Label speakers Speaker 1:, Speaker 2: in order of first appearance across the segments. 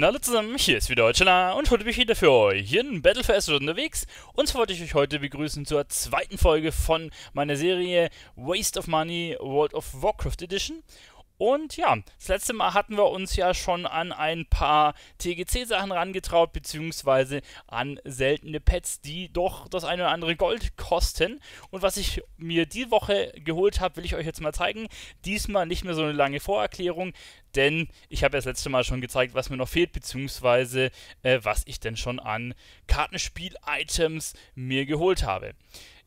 Speaker 1: Hallo zusammen, hier ist wieder Deutschler und heute bin ich wieder für euch in Battle for Azeroth unterwegs und zwar wollte ich euch heute begrüßen zur zweiten Folge von meiner Serie Waste of Money World of Warcraft Edition und ja, das letzte Mal hatten wir uns ja schon an ein paar TGC-Sachen rangetraut, beziehungsweise an seltene Pets, die doch das eine oder andere Gold kosten. Und was ich mir die Woche geholt habe, will ich euch jetzt mal zeigen. Diesmal nicht mehr so eine lange Vorerklärung, denn ich habe ja das letzte Mal schon gezeigt, was mir noch fehlt, beziehungsweise äh, was ich denn schon an Kartenspiel-Items mir geholt habe.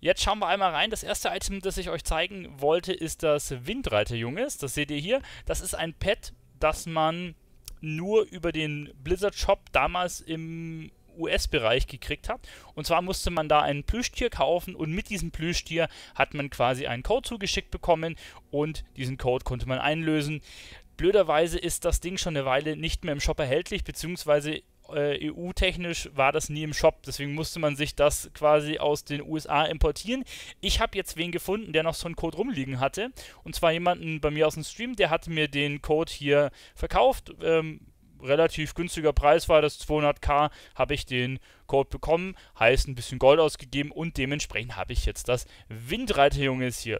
Speaker 1: Jetzt schauen wir einmal rein. Das erste Item, das ich euch zeigen wollte, ist das Windreiter-Junges. Das seht ihr hier. Das ist ein Pad, das man nur über den Blizzard Shop damals im US-Bereich gekriegt hat. Und zwar musste man da ein Plüschtier kaufen und mit diesem Plüschtier hat man quasi einen Code zugeschickt bekommen und diesen Code konnte man einlösen. Blöderweise ist das Ding schon eine Weile nicht mehr im Shop erhältlich, beziehungsweise äh, EU-technisch war das nie im Shop. Deswegen musste man sich das quasi aus den USA importieren. Ich habe jetzt wen gefunden, der noch so einen Code rumliegen hatte. Und zwar jemanden bei mir aus dem Stream, der hat mir den Code hier verkauft. Ähm, relativ günstiger Preis war das 200k, habe ich den Code bekommen, heißt ein bisschen Gold ausgegeben und dementsprechend habe ich jetzt das Windreiterjunge hier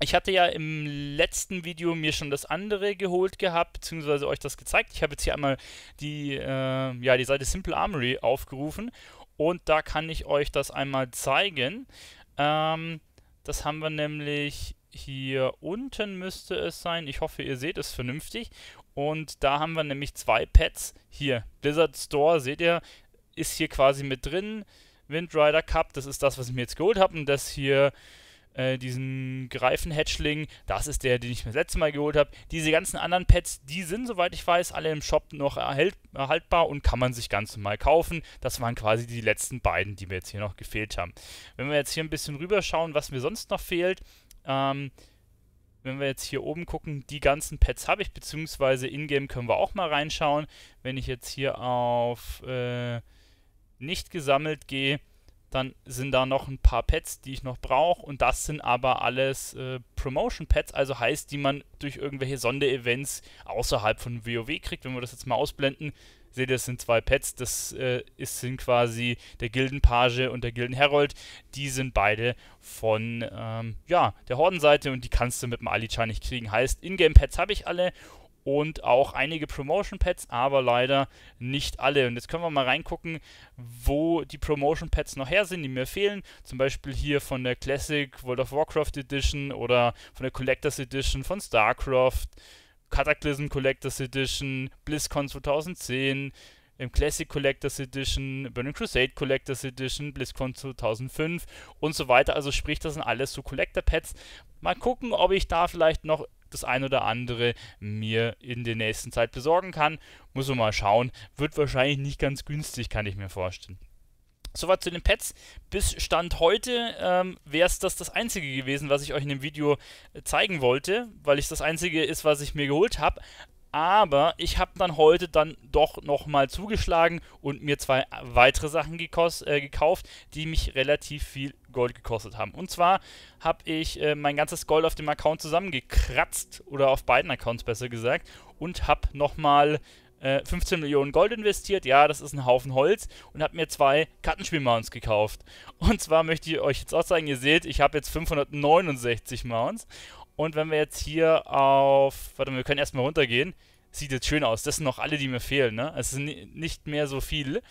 Speaker 1: ich hatte ja im letzten Video mir schon das andere geholt gehabt, beziehungsweise euch das gezeigt. Ich habe jetzt hier einmal die, äh, ja, die Seite Simple Armory aufgerufen und da kann ich euch das einmal zeigen. Ähm, das haben wir nämlich hier unten müsste es sein. Ich hoffe, ihr seht es vernünftig. Und da haben wir nämlich zwei Pads. Hier, Blizzard Store, seht ihr, ist hier quasi mit drin. Windrider Cup, das ist das, was ich mir jetzt geholt habe. Und das hier äh, diesen Greifen-Hatchling, das ist der, den ich mir das letzte Mal geholt habe. Diese ganzen anderen Pets, die sind, soweit ich weiß, alle im Shop noch erhalt, erhaltbar und kann man sich ganz normal kaufen. Das waren quasi die letzten beiden, die mir jetzt hier noch gefehlt haben. Wenn wir jetzt hier ein bisschen rüberschauen, was mir sonst noch fehlt, ähm, wenn wir jetzt hier oben gucken, die ganzen Pets habe ich, beziehungsweise in-game können wir auch mal reinschauen. Wenn ich jetzt hier auf äh, nicht gesammelt gehe, dann sind da noch ein paar Pets, die ich noch brauche. Und das sind aber alles äh, Promotion-Pets, also heißt, die man durch irgendwelche Sonderevents außerhalb von WoW kriegt. Wenn wir das jetzt mal ausblenden, seht ihr, es sind zwei Pets. Das äh, ist, sind quasi der Gildenpage und der Gildenherold. Die sind beide von ähm, ja, der Hordenseite und die kannst du mit dem ali nicht kriegen. Heißt, Ingame-Pets habe ich alle und auch einige Promotion Pads, aber leider nicht alle. Und jetzt können wir mal reingucken, wo die Promotion Pads noch her sind, die mir fehlen. Zum Beispiel hier von der Classic World of Warcraft Edition oder von der Collectors Edition von StarCraft, Cataclysm Collectors Edition, BlizzCon 2010. Im Classic Collectors Edition, Burning Crusade Collectors Edition, BlizzCon 2005 und so weiter. Also sprich, das sind alles so Collector Pads. Mal gucken, ob ich da vielleicht noch das ein oder andere mir in der nächsten Zeit besorgen kann. Muss man mal schauen. Wird wahrscheinlich nicht ganz günstig, kann ich mir vorstellen. Soweit zu den Pads. Bis Stand heute ähm, wäre es das das Einzige gewesen, was ich euch in dem Video äh, zeigen wollte, weil es das Einzige ist, was ich mir geholt habe aber ich habe dann heute dann doch nochmal zugeschlagen und mir zwei weitere Sachen äh, gekauft, die mich relativ viel Gold gekostet haben. Und zwar habe ich äh, mein ganzes Gold auf dem Account zusammengekratzt oder auf beiden Accounts besser gesagt und habe nochmal äh, 15 Millionen Gold investiert. Ja, das ist ein Haufen Holz und habe mir zwei Kartenspiel-Mounts gekauft. Und zwar möchte ich euch jetzt auch zeigen, ihr seht, ich habe jetzt 569 Mounts und wenn wir jetzt hier auf, warte mal, wir können erstmal runtergehen. Sieht jetzt schön aus. Das sind noch alle, die mir fehlen, ne? Es sind nicht mehr so viele.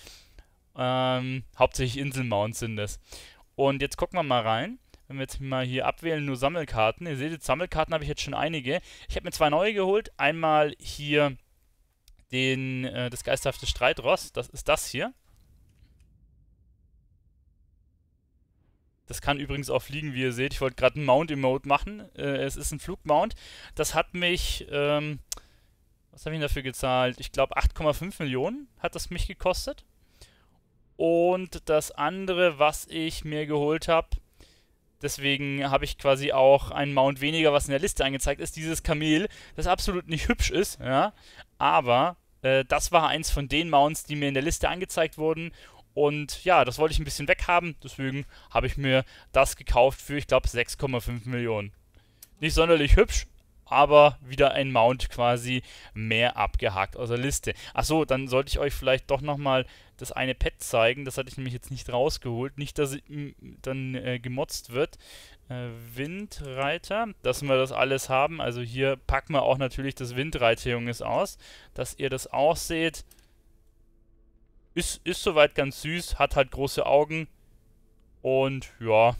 Speaker 1: Ähm, hauptsächlich Inselmounts sind das. Und jetzt gucken wir mal rein. Wenn wir jetzt mal hier abwählen, nur Sammelkarten. Ihr seht jetzt, Sammelkarten habe ich jetzt schon einige. Ich habe mir zwei neue geholt. Einmal hier den, äh, das geisterhafte Streitross. Das ist das hier. Das kann übrigens auch fliegen, wie ihr seht. Ich wollte gerade einen Mount-Emote machen. Äh, es ist ein Flugmount. Das hat mich, ähm, was habe ich dafür gezahlt? Ich glaube 8,5 Millionen hat das mich gekostet. Und das andere, was ich mir geholt habe, deswegen habe ich quasi auch einen Mount weniger, was in der Liste angezeigt ist, dieses Kamel, das absolut nicht hübsch ist, ja, aber äh, das war eins von den Mounts, die mir in der Liste angezeigt wurden und ja, das wollte ich ein bisschen weghaben, deswegen habe ich mir das gekauft für, ich glaube, 6,5 Millionen. Nicht sonderlich hübsch, aber wieder ein Mount quasi mehr abgehakt aus der Liste. Achso, dann sollte ich euch vielleicht doch nochmal das eine Pad zeigen. Das hatte ich nämlich jetzt nicht rausgeholt. Nicht, dass dann äh, gemotzt wird. Äh, Windreiter, dass wir das alles haben. Also hier packen wir auch natürlich das Windreiterjunges aus, dass ihr das auch seht. Ist, ist soweit ganz süß, hat halt große Augen. Und ja,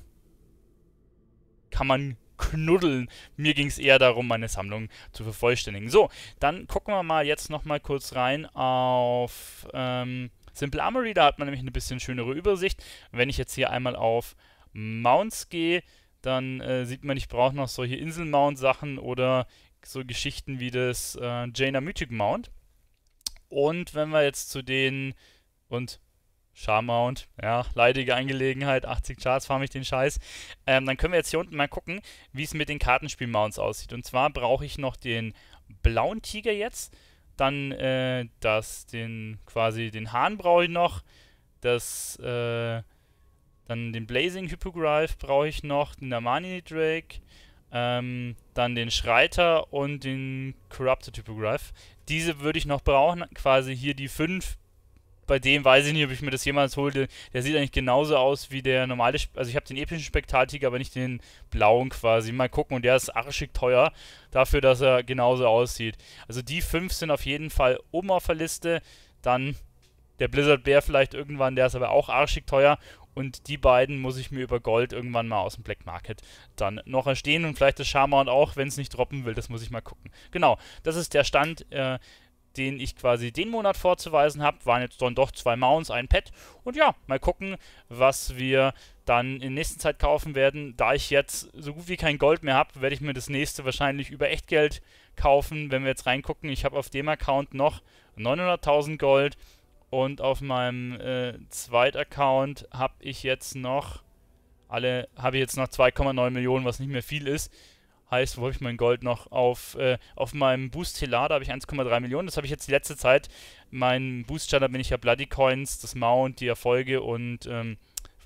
Speaker 1: kann man knuddeln. Mir ging es eher darum, meine Sammlung zu vervollständigen. So, dann gucken wir mal jetzt nochmal kurz rein auf ähm, Simple Armory. Da hat man nämlich eine bisschen schönere Übersicht. Wenn ich jetzt hier einmal auf Mounts gehe, dann äh, sieht man, ich brauche noch solche Insel-Mount-Sachen oder so Geschichten wie das äh, Jaina Mythic Mount. Und wenn wir jetzt zu den und Charmount, ja, leidige Angelegenheit, 80 Charts farm ich den Scheiß. Ähm, dann können wir jetzt hier unten mal gucken, wie es mit den Kartenspiel-Mounts aussieht. Und zwar brauche ich noch den blauen Tiger jetzt, dann äh, das, den, quasi den Hahn brauche ich noch, das, äh, dann den Blazing Hippogriff brauche ich noch, den Armani Drake, ähm, dann den Schreiter und den Corrupted Hippogriff. Diese würde ich noch brauchen, quasi hier die fünf bei dem weiß ich nicht, ob ich mir das jemals holte. Der sieht eigentlich genauso aus wie der normale. Sp also ich habe den epischen Spektaltiger, aber nicht den blauen quasi. Mal gucken. Und der ist arschig teuer dafür, dass er genauso aussieht. Also die fünf sind auf jeden Fall oben auf der Liste. Dann der Blizzard Bär vielleicht irgendwann. Der ist aber auch arschig teuer. Und die beiden muss ich mir über Gold irgendwann mal aus dem Black Market dann noch erstehen. Und vielleicht das Charmant auch, wenn es nicht droppen will. Das muss ich mal gucken. Genau, das ist der Stand. Äh, den ich quasi den Monat vorzuweisen habe. Waren jetzt dann doch zwei Mounts, ein Pad. Und ja, mal gucken, was wir dann in nächster Zeit kaufen werden. Da ich jetzt so gut wie kein Gold mehr habe, werde ich mir das nächste wahrscheinlich über Echtgeld kaufen. Wenn wir jetzt reingucken, ich habe auf dem Account noch 900.000 Gold. Und auf meinem äh, zweiten Account habe ich jetzt noch alle habe ich jetzt noch 2,9 Millionen, was nicht mehr viel ist. Heißt, wo habe ich mein Gold noch? Auf, äh, auf meinem Boost Telar, da habe ich 1,3 Millionen. Das habe ich jetzt die letzte Zeit. Mein Boost Standard bin ich ja Bloody Coins, das Mount, die Erfolge und ähm,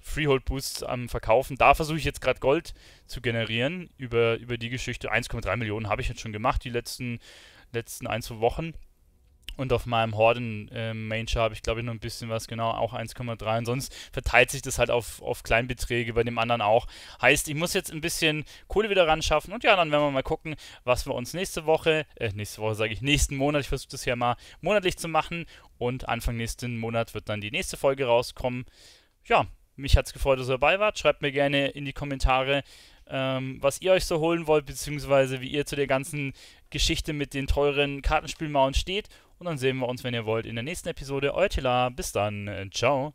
Speaker 1: Freehold Boosts am Verkaufen. Da versuche ich jetzt gerade Gold zu generieren über, über die Geschichte. 1,3 Millionen habe ich jetzt schon gemacht, die letzten, letzten ein, zwei Wochen. Und auf meinem horden ähm, manager äh, habe ich, glaube ich, noch ein bisschen was, genau, auch 1,3. Und sonst verteilt sich das halt auf, auf Kleinbeträge, bei dem anderen auch. Heißt, ich muss jetzt ein bisschen Kohle wieder ran schaffen. Und ja, dann werden wir mal gucken, was wir uns nächste Woche, äh, nächste Woche sage ich, nächsten Monat, ich versuche das hier mal monatlich zu machen. Und Anfang nächsten Monat wird dann die nächste Folge rauskommen. Ja, mich hat es gefreut, dass ihr dabei wart. Schreibt mir gerne in die Kommentare, ähm, was ihr euch so holen wollt, beziehungsweise wie ihr zu der ganzen Geschichte mit den teuren Kartenspielmauern steht und dann sehen wir uns, wenn ihr wollt, in der nächsten Episode. Euer Tila, bis dann, ciao.